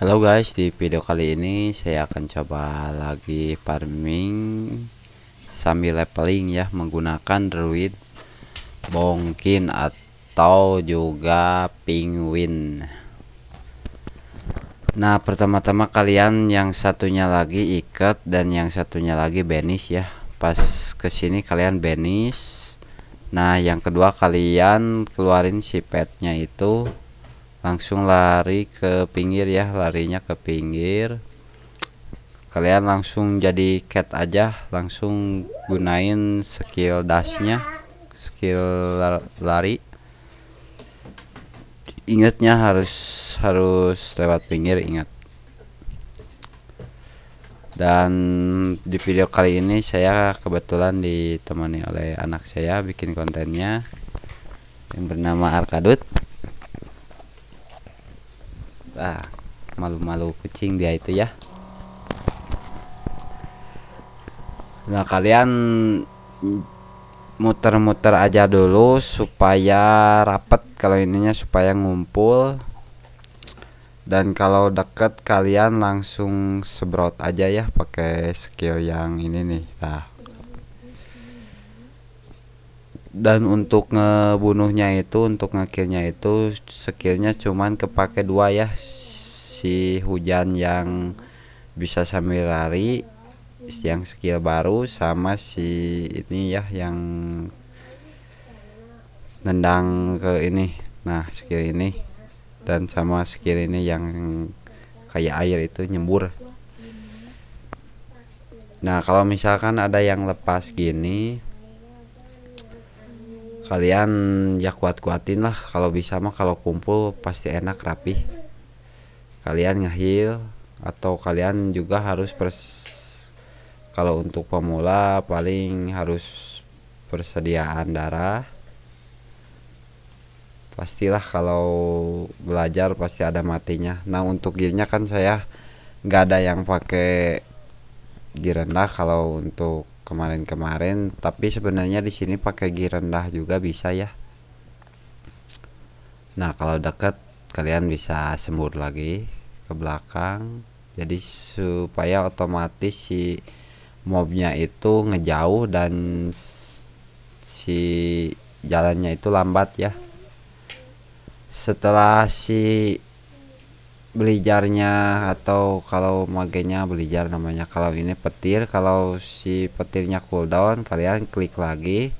Halo guys, di video kali ini saya akan coba lagi farming sambil leveling ya menggunakan druid bongkin atau juga penguin. Nah, pertama-tama kalian yang satunya lagi ikat dan yang satunya lagi banish ya. Pas kesini kalian banish. Nah, yang kedua kalian keluarin si petnya itu langsung lari ke pinggir ya larinya ke pinggir kalian langsung jadi cat aja langsung gunain skill dashnya skill lari ingatnya harus harus lewat pinggir ingat dan di video kali ini saya kebetulan ditemani oleh anak saya bikin kontennya yang bernama Arkadut ah malu-malu kucing dia itu ya nah kalian muter-muter aja dulu supaya rapet kalau ininya supaya ngumpul dan kalau deket kalian langsung sebrot aja ya pakai skill yang ini nih nah dan untuk ngebunuhnya itu untuk ngakhirnya itu skillnya cuman kepake dua ya si hujan yang bisa sambil lari yang skill baru sama si ini ya yang nendang ke ini nah skill ini dan sama skill ini yang kayak air itu nyembur nah kalau misalkan ada yang lepas gini kalian ya kuat-kuatin lah kalau bisa mah kalau kumpul pasti enak rapi kalian ngehil atau kalian juga harus pers kalau untuk pemula paling harus persediaan darah pastilah kalau belajar pasti ada matinya nah untuk gearnya kan saya nggak ada yang pakai gear rendah kalau untuk kemarin-kemarin tapi sebenarnya di sini pakai gigi rendah juga bisa ya nah kalau dekat kalian bisa sembur lagi ke belakang jadi supaya otomatis si mobnya itu ngejauh dan si jalannya itu lambat ya setelah si beli atau kalau magenya beli jar namanya kalau ini petir kalau si petirnya cooldown kalian klik lagi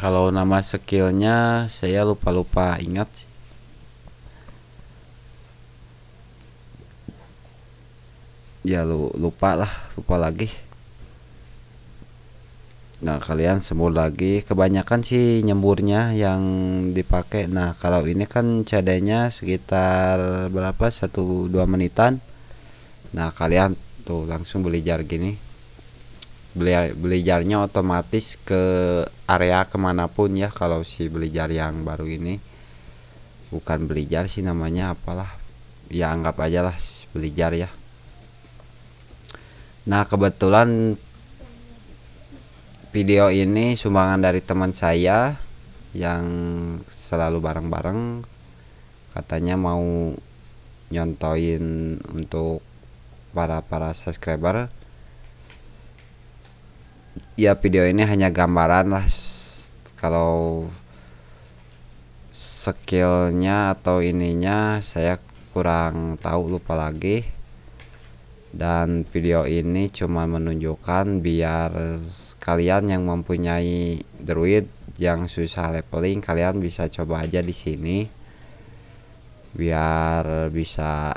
kalau nama skillnya saya lupa-lupa ingat ya lu lupa lah lupa lagi Nah, kalian sembuh lagi. Kebanyakan sih nyemburnya yang dipakai. Nah, kalau ini kan cadenya sekitar berapa? 1 2 menitan. Nah, kalian tuh langsung beli jar gini. Beli beli jarnya otomatis ke area kemanapun ya kalau si beli jar yang baru ini. Bukan beli jar sih namanya apalah. Ya anggap aja lah beli jar ya. Nah, kebetulan video ini sumbangan dari teman saya yang selalu bareng-bareng katanya mau nyontoin untuk para para subscriber ya video ini hanya gambaran lah kalau skillnya atau ininya saya kurang tahu lupa lagi dan video ini cuma menunjukkan biar kalian yang mempunyai Druid yang susah leveling kalian bisa coba aja di sini biar bisa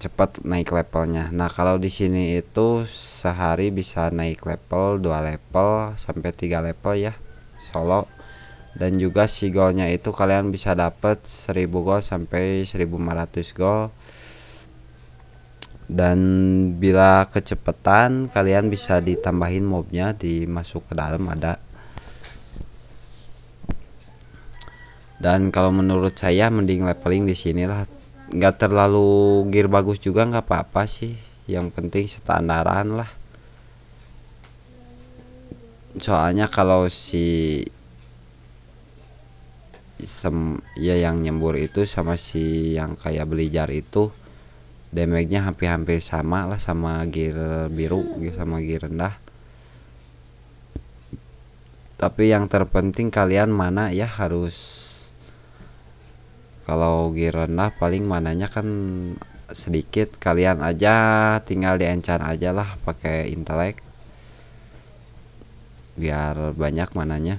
cepat naik levelnya. Nah, kalau di sini itu sehari bisa naik level, dua level sampai tiga level ya solo dan juga si golnya itu kalian bisa dapat 1000 gold sampai 1500 gold dan bila kecepatan kalian bisa ditambahin mobnya dimasuk ke dalam ada dan kalau menurut saya mending leveling di sinilah nggak terlalu gear bagus juga nggak apa-apa sih yang penting standaran lah soalnya kalau si sem ya yang nyembur itu sama si yang kayak jar itu damage-nya hampir-hampir sama lah sama gear biru sama gear rendah tapi yang terpenting kalian mana ya harus kalau gear rendah paling mananya kan sedikit kalian aja tinggal diencan aja lah pakai intelek biar banyak mananya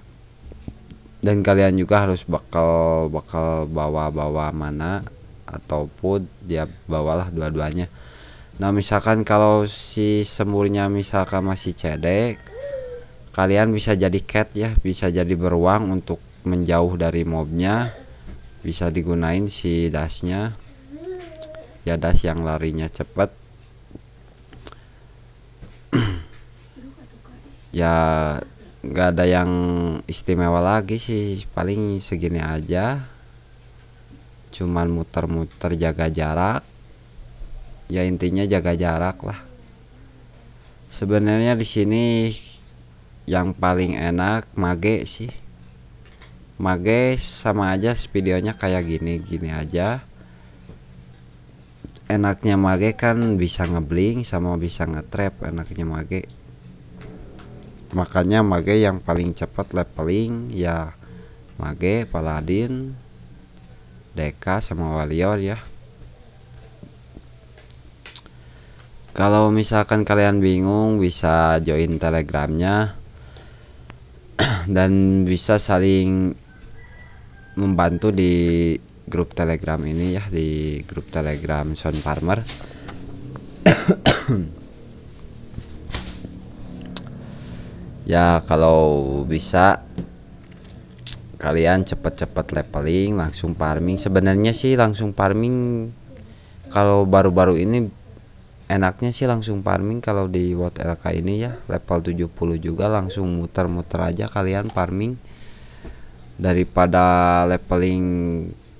dan kalian juga harus bakal bakal bawa-bawa mana ataupun dia bawalah dua-duanya nah misalkan kalau si semurnya misalkan masih cedek, kalian bisa jadi cat ya bisa jadi beruang untuk menjauh dari mobnya bisa digunain si dasnya ya das yang larinya cepat ya nggak ada yang istimewa lagi sih paling segini aja cuman muter-muter jaga jarak ya intinya jaga jarak lah sebenarnya di sini yang paling enak mage sih mage sama aja videonya kayak gini gini aja enaknya mage kan bisa ngebling sama bisa ngetrap enaknya mage makanya mage yang paling cepat leveling ya mage paladin Deka sama Warrior ya kalau misalkan kalian bingung bisa join telegramnya dan bisa saling membantu di grup telegram ini ya di grup telegram Sun Farmer ya kalau bisa kalian cepat-cepat leveling langsung farming sebenarnya sih langsung farming kalau baru-baru ini enaknya sih langsung farming kalau di World LK ini ya level 70 juga langsung muter-muter aja kalian farming daripada leveling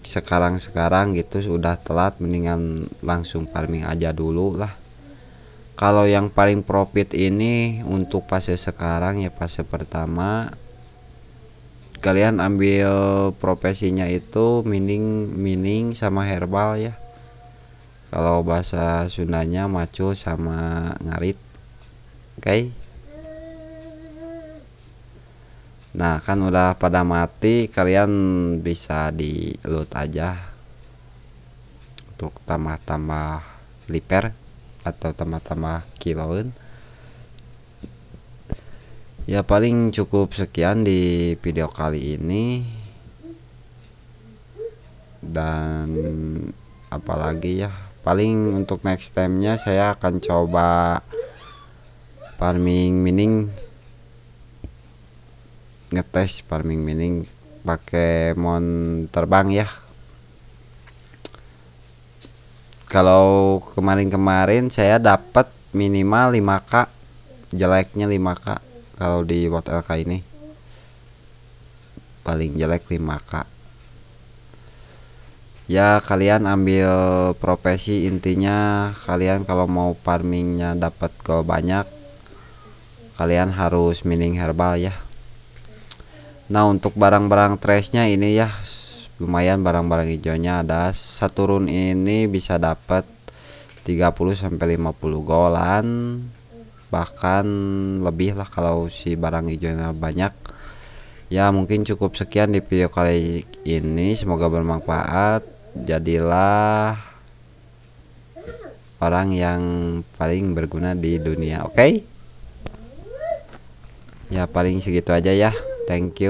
sekarang-sekarang gitu sudah telat mendingan langsung farming aja dulu lah kalau yang paling profit ini untuk fase sekarang ya fase pertama kalian ambil profesinya itu mining mining sama herbal ya kalau bahasa Sundanya maco sama ngarit oke okay. nah kan udah pada mati kalian bisa di loot aja untuk tambah-tambah liper atau tambah-tambah kiloan ya paling cukup sekian di video kali ini dan apalagi ya paling untuk next time nya saya akan coba farming mining ngetes farming mining pakai mon terbang ya kalau kemarin-kemarin saya dapat minimal 5k jeleknya 5k kalau di watt LK ini paling jelek 5k ya kalian ambil profesi intinya kalian kalau mau farmingnya dapat ke banyak kalian harus mining herbal ya nah untuk barang-barang trashnya ini ya lumayan barang-barang hijaunya ada satu run ini bisa dapat 30 50 golan bahkan lebih lah kalau si barang hijaunya banyak ya mungkin cukup sekian di video kali ini semoga bermanfaat jadilah orang yang paling berguna di dunia oke okay? ya paling segitu aja ya thank you